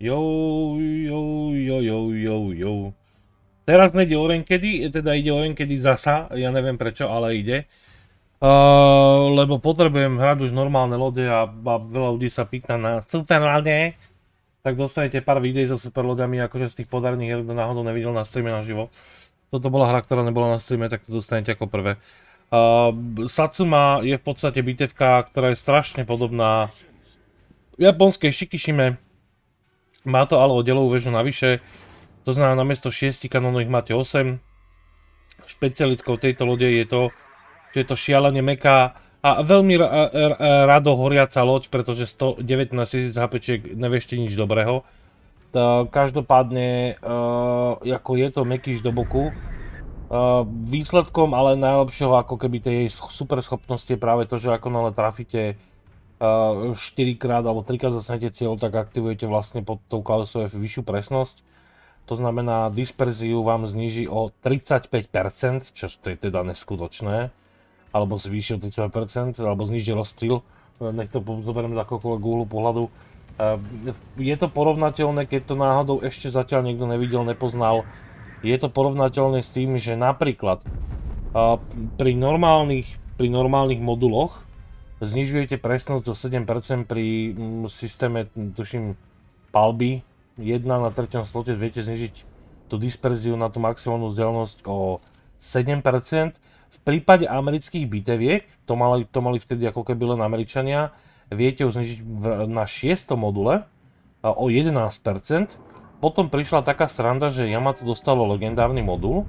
Jo, jo, jo, jo, jo, jo. Teraz nejde o renkedy, e, teda ide o renkedy zasa, ja neviem prečo, ale ide. Uh, lebo potrebujem hrať už normálne lode a, a veľa ľudí sa pýta na super lode. Tak dostanete pár videí so super lodami, akože z tých podarných hier, kto náhodou nevidel na streame naživo. Toto bola hra, ktorá nebola na streame, tak to dostanete ako prvé. Uh, Satsuma je v podstate bitevka, ktorá je strašne podobná japonskej Shikishime, má to ale oddelovú väžu navyše, to znamená namiesto 6 kanónov ich máte 8. Špecialitkou tejto lode je to, že je to šialene meká a veľmi rado horiaca loď, pretože 119 000 HPčiek neviešte nič dobrého. každopádne, e, ako je to mekýž do boku, e, výsledkom ale najlepšieho ako keby tej super schopnosti je práve to, že ako nále trafíte 4krát uh, alebo 3krát zasanete cieľ, tak aktivujete vlastne pod tou klávesou F vyššiu presnosť. To znamená, disperziu vám zniží o 35%, čo to je teda neskutočné, alebo zvýši o 35%, alebo zniží rozptýl, uh, nech to zoberiem z akokoľvek úhlu pohľadu. Uh, je to porovnateľné, keď to náhodou ešte zatiaľ niekto nevidel, nepoznal. Je to porovnateľné s tým, že napríklad pri normálnych, pri normálnych moduloch znižujete presnosť do 7% pri mm, systéme, tuším, palby 1 na 3. slote, viete znižiť tú disperziu na tú maximálnu vzdialenosť o 7%. V prípade amerických biteviek, to mali, to mali vtedy ako keby len Američania, viete ju znižiť v, na 6. module o 11%. Potom prišla taká sranda, že Yamato dostalo legendárny modul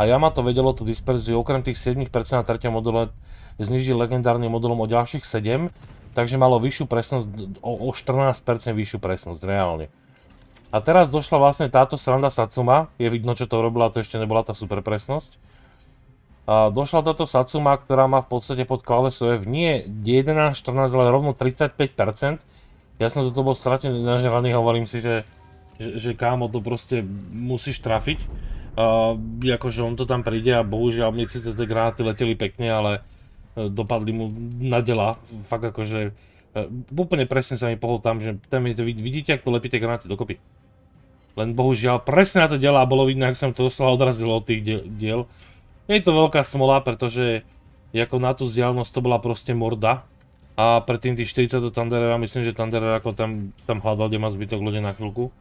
a Yamato vedelo tú disperziu okrem tých 7% na 3. module znižili legendárnym modelom o ďalších 7, takže malo vyššiu presnosť, o, o 14% vyššiu presnosť, reálne. A teraz došla vlastne táto sranda Satsuma, je vidno, čo to robila, to ešte nebola tá presnosť. A došla táto Satsuma, ktorá má v podstate pod klávesou F nie 11, 14, ale rovno 35%. Ja som toto bol stratený nažraný, hovorím si, že, že, že kámo, to proste musíš trafiť. Uh, akože on to tam príde a bohužiaľ mne si tie granáty leteli pekne, ale E, dopadli mu na dela, fakt akože úplne presne sa mi pohol tam, že tam je, to vidíte, ak to tie granáty dokopy. Len bohužiaľ presne na to dela a bolo vidno, ak som to doslova odrazil od tých diel. Je to veľká smola, pretože ako na tú vzdialnosť to bola proste morda. A predtým tých 40 do Thunderera, myslím, že Thunderer ako tam, tam hľadal, kde má zbytok lode na chvíľku.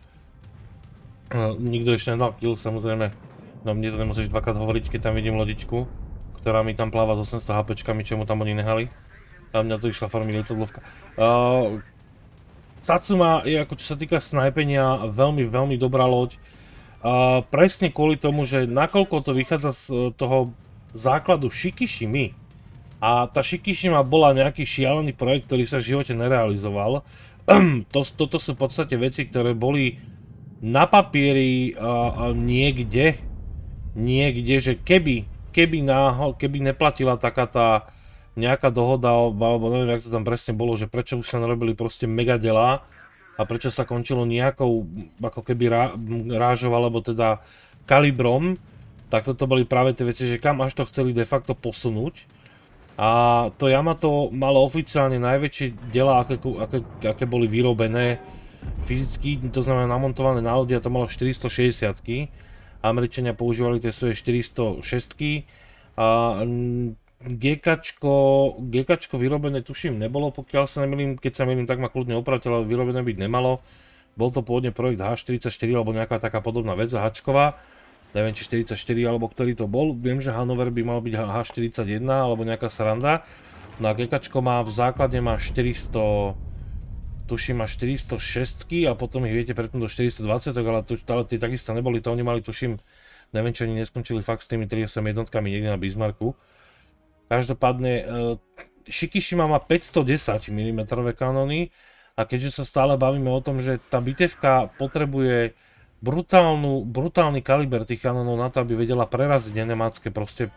E, nikto ešte nedal kill, samozrejme. No mne to nemusíš dvakrát hovoriť, keď tam vidím lodičku ktorá mi tam pláva s 800 HP, čo mu tam oni nehali. Tam mňa tu išla farmy lietadlovka. Uh, Satsuma je ako čo sa týka snajpenia veľmi, veľmi dobrá loď. Uh, presne kvôli tomu, že nakoľko to vychádza z e, toho základu Shikishimi, a tá Shikishima bola nejaký šialený projekt, ktorý sa v živote nerealizoval. To, toto sú v podstate veci, ktoré boli na papieri uh, niekde, niekde, že keby keby, náho, keby neplatila taká tá nejaká dohoda, alebo neviem, jak to tam presne bolo, že prečo už sa narobili proste dela a prečo sa končilo nejakou, ako keby rá, rážov, alebo teda kalibrom, tak toto boli práve tie veci, že kam až to chceli de facto posunúť. A to Yamato malo oficiálne najväčšie dela, aké, aké, aké boli vyrobené fyzicky, to znamená namontované na lodi a to malo 460 Američania používali tie svoje 406 a GKčko, GKčko vyrobené tuším nebolo, pokiaľ sa nemýlim, keď sa milím, tak ma kľudne opravte, ale vyrobené byť nemalo. Bol to pôvodne projekt H44 alebo nejaká taká podobná vec, hčková. Neviem, či 44 alebo ktorý to bol. Viem, že Hanover by mal byť H41 alebo nejaká sranda. No a GKčko má v základe má 400 tuším až 406 a potom ich viete preto do 420, ale, tu, ale tie takisto neboli, to oni mali tuším, neviem čo oni neskončili fakt s tými 38 jednotkami niekde na Bismarcku. Každopádne e, Shikishima má 510 mm kanóny a keďže sa stále bavíme o tom, že tá bitevka potrebuje brutálnu, brutálny kaliber tých kanónov na to, aby vedela preraziť nenemácké proste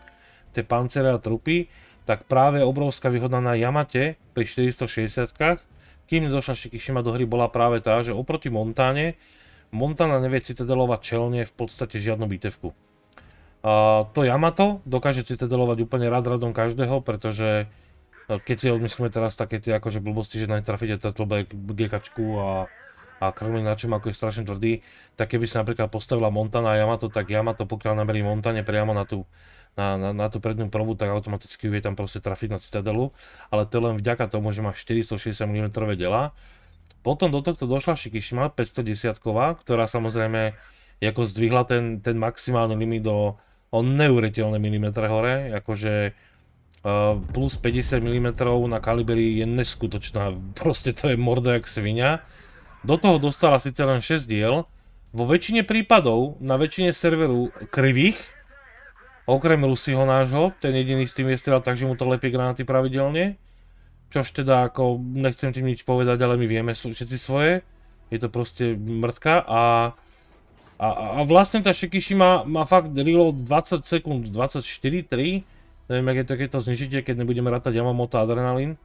tie pancere a trupy, tak práve obrovská výhoda na Yamate pri 460 kým nedošla Shikishima do hry, bola práve tá, že oproti Montáne, Montana nevie citadelovať čelne v podstate žiadnu bitevku. A to Yamato dokáže citadelovať úplne rad radom každého, pretože e, keď si odmyslíme teraz také tie akože blbosti, že netrafíte Turtleback, gekačku a a na čom ako je strašne tvrdý, tak keby sa napríklad postavila Montana a Yamato, tak Yamato, pokiaľ namerí Montane priamo na tú na, na, na tú prednú prvu, tak automaticky vie tam proste trafiť na citadelu, ale to len vďaka tomu, že má 460 mm dela. Potom do tohto došla Shikishima 510, ktorá samozrejme ako zdvihla ten, ten maximálny limit do o neuveriteľné mm hore, akože Uh, plus 50 mm na kalibery je neskutočná, proste to je morda jak svinia. Do toho dostala síce len 6 diel, vo väčšine prípadov, na väčšine serveru krivých, Okrem rusyho nášho, ten jediný s tým je strel, takže mu to lepie granáty pravidelne. Čož teda ako, nechcem tým nič povedať, ale my vieme sú všetci svoje. Je to proste mŕtka. a... A, a vlastne tá Shikishi má fakt reload 20 sekúnd, 24, 3. Neviem, ak je to, keď to znižíte, keď nebudeme rátať Yamamoto adrenalín.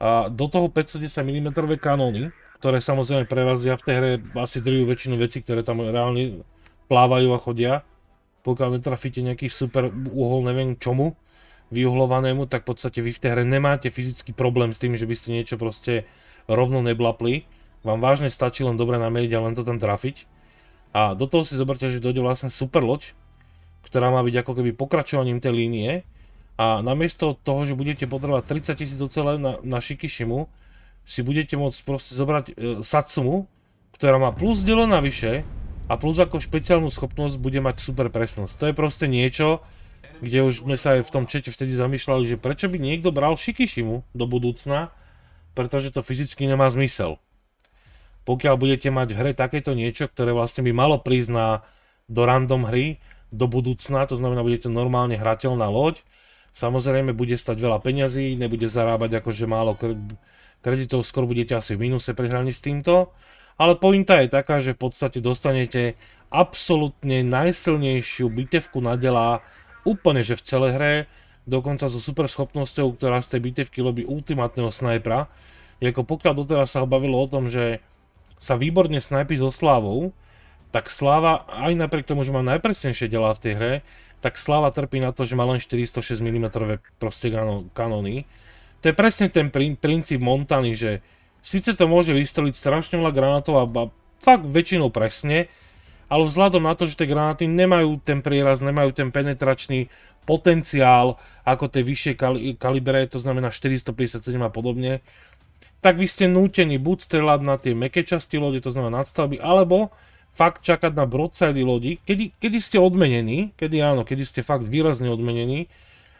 A do toho 510 mm kanóny, ktoré samozrejme prerazia v tej hre asi drvujú väčšinu vecí, ktoré tam reálne plávajú a chodia pokiaľ netrafíte nejaký super uhol neviem čomu, vyuhlovanému, tak v podstate vy v tej hre nemáte fyzický problém s tým, že by ste niečo proste rovno neblapli. Vám vážne stačí len dobre nameriť a len to tam trafiť. A do toho si zoberte, že dojde vlastne super loď, ktorá má byť ako keby pokračovaním tej línie. A namiesto toho, že budete potrebovať 30 tisíc ocele na, na Shikishimu, si budete môcť proste zobrať e, Satsumu, ktorá má plus delo navyše, a plus ako špeciálnu schopnosť bude mať super presnosť. To je proste niečo, kde už sme sa aj v tom čete vtedy zamýšľali, že prečo by niekto bral Shikishimu do budúcna, pretože to fyzicky nemá zmysel. Pokiaľ budete mať v hre takéto niečo, ktoré vlastne by malo prísť na, do random hry, do budúcna, to znamená, bude to normálne hrateľná loď, samozrejme bude stať veľa peňazí, nebude zarábať akože málo kreditov, skôr budete asi v mínuse pri hraní s týmto, ale pointa je taká, že v podstate dostanete absolútne najsilnejšiu bitevku na delá úplne že v celej hre, dokonca so super schopnosťou, ktorá z tej bitevky robí ultimátneho snajpera. Jako pokiaľ doteraz sa bavilo o tom, že sa výborne snajpí so Slávou, tak Sláva, aj napriek tomu, že má najpresnejšie delá v tej hre, tak Sláva trpí na to, že má len 406 mm proste kanóny. To je presne ten princíp Montany, že Sice to môže vystreliť strašne veľa granátov a fakt väčšinou presne, ale vzhľadom na to, že tie granáty nemajú ten príraz, nemajú ten penetračný potenciál ako tie vyššie kalibre, to znamená 457 a podobne, tak vy ste nútení buď strelať na tie meké časti lode, to znamená nadstavby, alebo fakt čakať na broadside lodi, kedy, kedy ste odmenení, kedy áno, kedy ste fakt výrazne odmenení,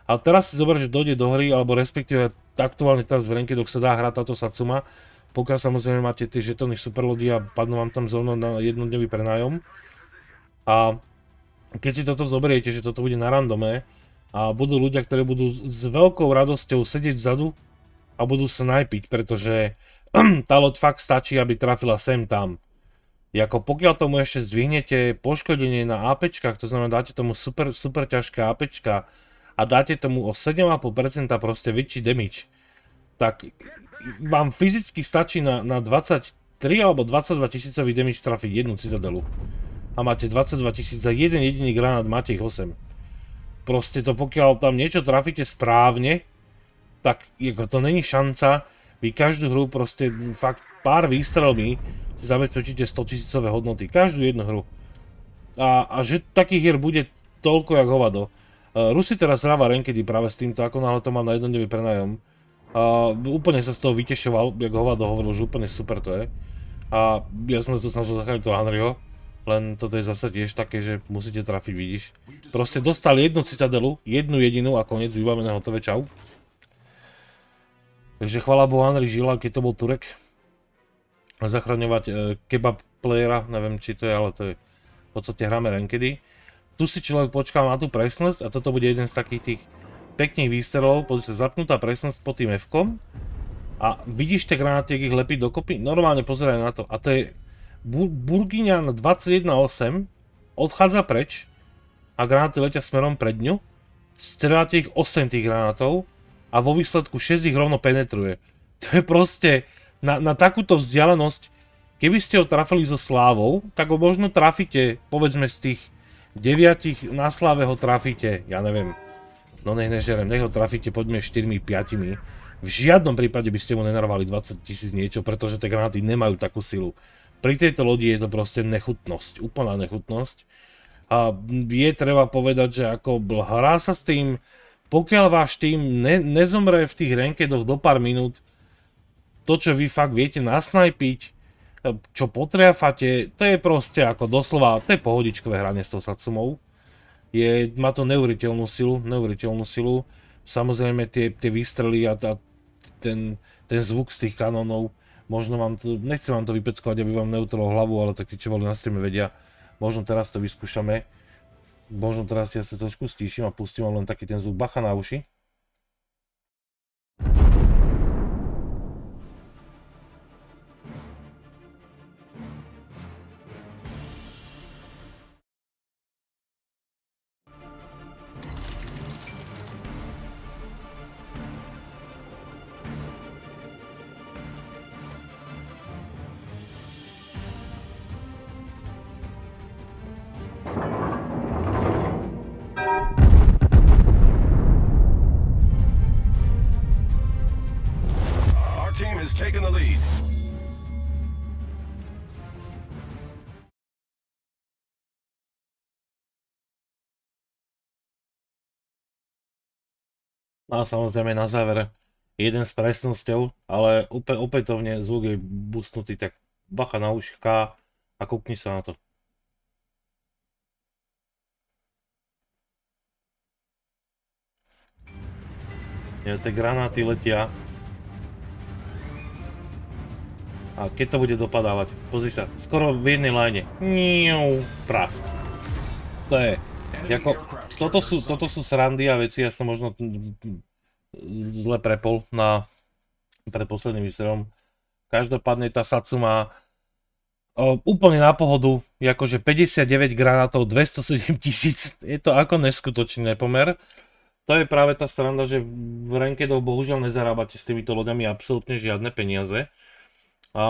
a teraz si zober, že dojde do hry, alebo respektíve aktuálne teraz v Renkedok sa dá hrať táto Satsuma, pokiaľ samozrejme máte tie žetóny superlody a padnú vám tam zrovna na jednodňový prenájom. A keď si toto zoberiete, že toto bude na randome a budú ľudia, ktorí budú s veľkou radosťou sedieť vzadu a budú sa najpiť, pretože tá loď fakt stačí, aby trafila sem tam. Jako pokiaľ tomu ešte zdvihnete poškodenie na APčkách, to znamená dáte tomu super, super ťažké APčka a dáte tomu o 7,5% proste väčší damage, tak vám fyzicky stačí na, na 23 alebo 22 tisícový damage trafiť jednu citadelu. A máte 22 tisíc za jeden jediný granát, máte ich 8. Proste to pokiaľ tam niečo trafíte správne, tak ako to není šanca, vy každú hru proste fakt pár výstrelmi si zabezpečíte 100 tisícové hodnoty, každú jednu hru. A, a že takých hier bude toľko jak hovado. E, Rusi teraz hráva renkedy práve s týmto, ako náhle to mám na jednodňový prenajom. A úplne sa z toho vytešoval, jak hovado hovoril, že úplne super to je. A ja som sa tu snažil zachrániť toho Henryho, len toto je zase tiež také, že musíte trafiť, vidíš. Proste dostal jednu citadelu, jednu jedinú a koniec vybavené hotové, čau. Takže chvala Bohu Henry žila, keď to bol Turek. Zachraňovať e, kebab playera, neviem či to je, ale to je v podstate hráme rankedy. Tu si človek počká, na tú presnosť a toto bude jeden z takých tých pekných výstrelov, pozri sa, zapnutá presnosť pod tým F-kom a vidíš tie granáty, ich lepí dokopy, normálne pozeraj na to. A to je Burgiňan 21.8, odchádza preč a granáty letia smerom pred ňu, strelate ich 8 tých granátov a vo výsledku 6 ich rovno penetruje. To je proste, na, na takúto vzdialenosť, keby ste ho trafili so slávou, tak ho možno trafíte, povedzme z tých 9 na sláve ho trafíte, ja neviem, No nech nežerem, nech ho trafíte, poďme 4-5. V žiadnom prípade by ste mu nenarvali 20 tisíc niečo, pretože tie granáty nemajú takú silu. Pri tejto lodi je to proste nechutnosť, úplná nechutnosť. A je treba povedať, že ako hrá sa s tým, pokiaľ váš tým ne, nezomre v tých renkedoch do pár minút, to, čo vy fakt viete nasnajpiť, čo potriafate, to je proste ako doslova, to je pohodičkové hranie s tou Satsumou je, má to neuveriteľnú silu, neuveriteľnú silu. Samozrejme tie, tie výstrely a, a ten, ten zvuk z tých kanónov, možno vám to, nechcem vám to vypeckovať, aby vám neutrlo hlavu, ale tak tí, čo boli na streame, vedia, možno teraz to vyskúšame. Možno teraz ja sa trošku stíšim a pustím len taký ten zvuk bacha na uši. No a samozrejme na záver jeden s presnosťou, ale úplne opätovne zvuk je busnutý, tak bacha na uška a kúkni sa na to. Ja, tie granáty letia. A keď to bude dopadávať, pozri sa, skoro v jednej line. Prask. To je, ako toto sú, toto sú srandy a veci, ja som možno zle prepol na predposledným posledným Každopádne tá Satsuma o, úplne na pohodu, akože 59 granátov, 207 tisíc, je to ako neskutočný nepomer. To je práve tá sranda, že v do bohužiaľ nezarábate s týmito loďami absolútne žiadne peniaze. A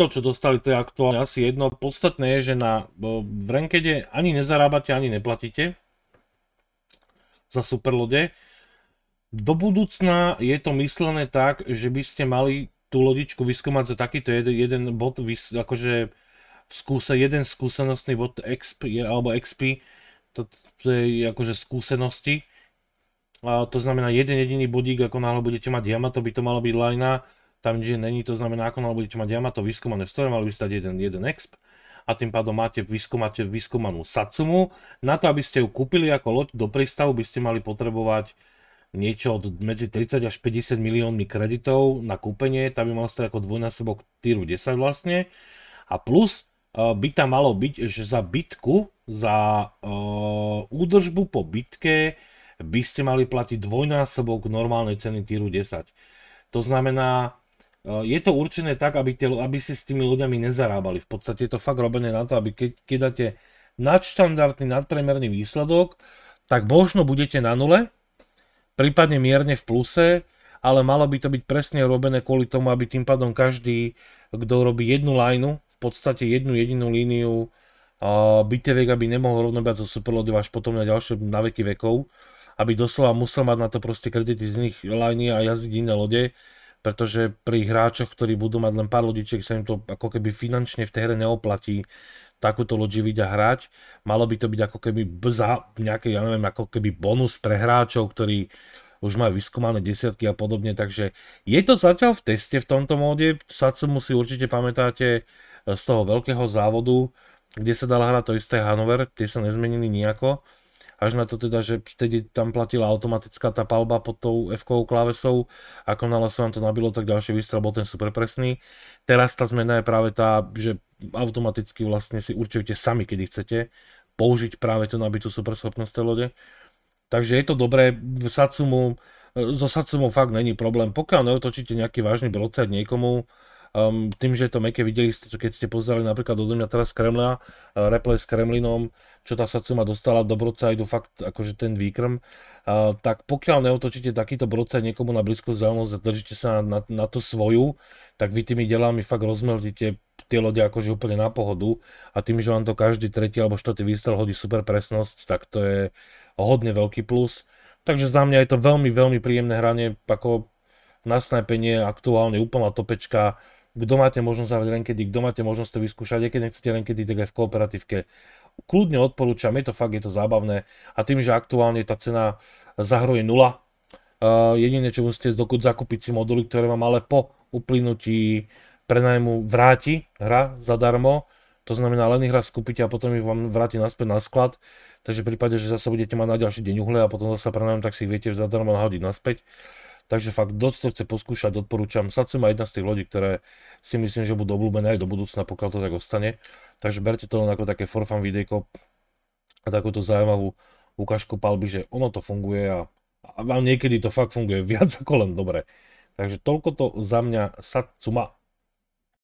to, čo dostali, to je aktuálne asi jedno. Podstatné je, že na, v ani nezarábate, ani neplatíte za superlode. Do budúcna je to myslené tak, že by ste mali tú lodičku vyskúmať za takýto jeden, jeden bod, akože skúsa, jeden skúsenostný bod XP, alebo XP, to, to je akože skúsenosti. A to znamená jeden jediný bodík, ako náhle budete mať diamant, to by to malo byť lajna tam nič není, to znamená, ako náhle budete mať Yamato vyskúmané stroje, mali by dať jeden, jeden exp a tým pádom máte, vyskúmate vyskúmanú Satsumu. Na to, aby ste ju kúpili ako loď do prístavu, by ste mali potrebovať niečo od medzi 30 až 50 miliónmi kreditov na kúpenie, tam by mal stať ako dvojnásobok týru 10 vlastne. A plus e, by tam malo byť, že za bitku, za uh, údržbu po bitke by ste mali platiť dvojnásobok normálnej ceny týru 10. To znamená, Eh, je to určené tak, aby, tie, aby ste s tými ľuďami nezarábali. V podstate je to fakt robené na to, aby keď, keď dáte nadštandardný, nadpremerný výsledok, tak možno budete na nule, prípadne mierne v pluse, ale malo by to byť presne robené kvôli tomu, aby tým pádom každý, kto robí jednu lineu, v podstate jednu jedinú líniu eh, byte vek aby nemohol rovno brať to superlody až potom na ďalšie na veky vekov, aby doslova musel mať na to proste kredity z iných liny a jazdiť iné lode, pretože pri hráčoch, ktorí budú mať len pár lodičiek, sa im to ako keby finančne v tej hre neoplatí takúto loď živiť a hrať. Malo by to byť ako keby za nejaký, ja neviem, ako keby bonus pre hráčov, ktorí už majú vyskúmané desiatky a podobne, takže je to zatiaľ v teste v tomto móde. Satsumu si určite pamätáte e, z toho veľkého závodu, kde sa dala hrať to isté Hanover, tie sa nezmenili nejako až na to teda, že vtedy tam platila automatická tá palba pod tou f klávesou, ako náhle sa vám to nabilo, tak ďalší výstrel bol ten super presný. Teraz tá zmena je práve tá, že automaticky vlastne si určujete sami, kedy chcete použiť práve tú nabitú schopnosť tej lode. Takže je to dobré, v Satsumu, e, so Satsumu fakt není problém, pokiaľ neotočíte nejaký vážny brodsať niekomu, Um, tým, že je to meké, videli ste keď ste pozerali napríklad odo mňa teraz Kremla, uh, replay s Kremlinom, čo tá Satsuma dostala do Brocajdu, fakt akože ten výkrm, tak pokiaľ neotočíte takýto Brodside niekomu na blízku vzdialenosť a držíte sa na, na, to svoju, tak vy tými delami fakt rozmeldíte tie lode akože úplne na pohodu a tým, že vám to každý tretí alebo štvrtý výstrel hodí super presnosť, tak to je hodne veľký plus. Takže za mňa je to veľmi, veľmi príjemné hranie, ako na snajpenie, aktuálne úplná topečka. Kto máte možnosť hrať renkedy, kto máte možnosť to vyskúšať, aj keď nechcete renkedy, tak aj v kooperatívke kľudne odporúčam, je to fakt, je to zábavné a tým, že aktuálne tá cena za hru je nula, uh, jediné, čo musíte dokud zakúpiť si moduly, ktoré vám ale po uplynutí prenajmu vráti hra zadarmo, to znamená, len ich raz kúpite a potom ich vám vráti naspäť na sklad, takže v prípade, že zase budete mať na ďalší deň uhle a potom zase prenajmu, tak si ich viete zadarmo nahodiť naspäť. Uh, Takže fakt, kto to chce poskúšať, odporúčam. Satsuma je jedna z tých lodí, ktoré si myslím, že budú obľúbené aj do budúcna, pokiaľ to tak ostane. Takže berte to len ako také forfan videjko a takúto zaujímavú ukážku palby, že ono to funguje a, a vám niekedy to fakt funguje viac ako len dobre. Takže toľko to za mňa Satsuma